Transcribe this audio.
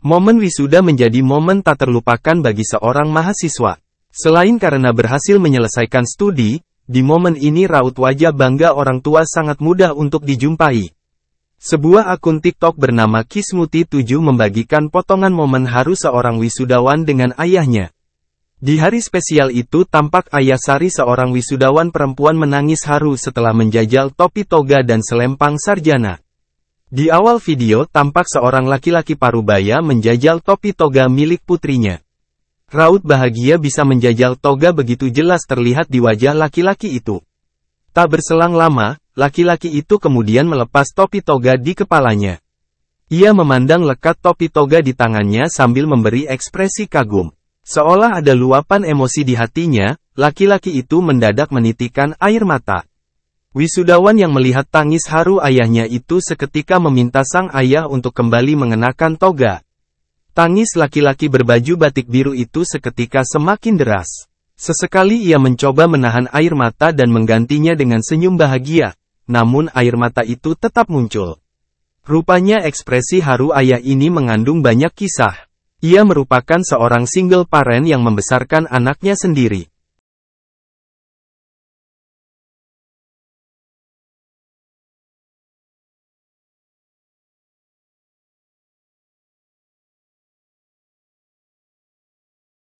Momen wisuda menjadi momen tak terlupakan bagi seorang mahasiswa. Selain karena berhasil menyelesaikan studi, di momen ini raut wajah bangga orang tua sangat mudah untuk dijumpai. Sebuah akun TikTok bernama Kismuti7 membagikan potongan momen haru seorang wisudawan dengan ayahnya. Di hari spesial itu tampak ayah Sari seorang wisudawan perempuan menangis haru setelah menjajal topi toga dan selempang sarjana. Di awal video tampak seorang laki-laki parubaya menjajal topi toga milik putrinya. Raut bahagia bisa menjajal toga begitu jelas terlihat di wajah laki-laki itu. Tak berselang lama, laki-laki itu kemudian melepas topi toga di kepalanya. Ia memandang lekat topi toga di tangannya sambil memberi ekspresi kagum. Seolah ada luapan emosi di hatinya, laki-laki itu mendadak menitikkan air mata. Wisudawan yang melihat tangis haru ayahnya itu seketika meminta sang ayah untuk kembali mengenakan toga. Tangis laki-laki berbaju batik biru itu seketika semakin deras. Sesekali ia mencoba menahan air mata dan menggantinya dengan senyum bahagia, namun air mata itu tetap muncul. Rupanya ekspresi haru ayah ini mengandung banyak kisah. Ia merupakan seorang single parent yang membesarkan anaknya sendiri.